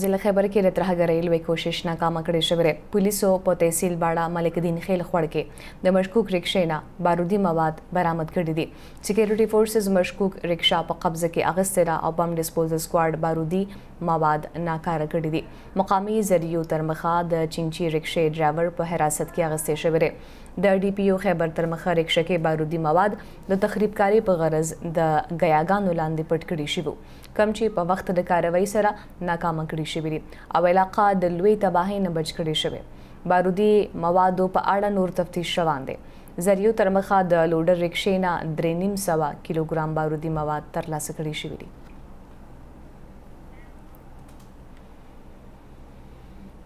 ضلع خیبر کې د ترهګر ریلوي کوشش ناکامه کړې شوې ده پولیسو په تحصیل باړه ملک دین خیل خړ کې د مشکوک رکشې نه بارودي مواد برامد کړي دي سکیورټي فورسز مشکوک رکشا په قبضه کې اغستې را او بم ډسپوزل سکواډ بارودي مواد ناکاره کړي دي مقامی ذریعو تر مخه د چنچی رکشې ډرایور په حراست کې اغستې شوې ده د ډي پی او خیبر تر مخه رکشه کې بارودي مواد د تخریبکاري په غرض د غیاګانو لاندې پټ کړي شي وو کم چې په وخت د کاروایی سره ناکامه کړي کړي شوې دي او علاقه د لوی تباهۍ نه بچ کړي شوې بارودي موادو په اړه نور تفتیش روان دي زریو تر مخه د لوډر رکشې نه درې نیم سوه کیلوګرام بارودي مواد ترلاسه کړي شوي دي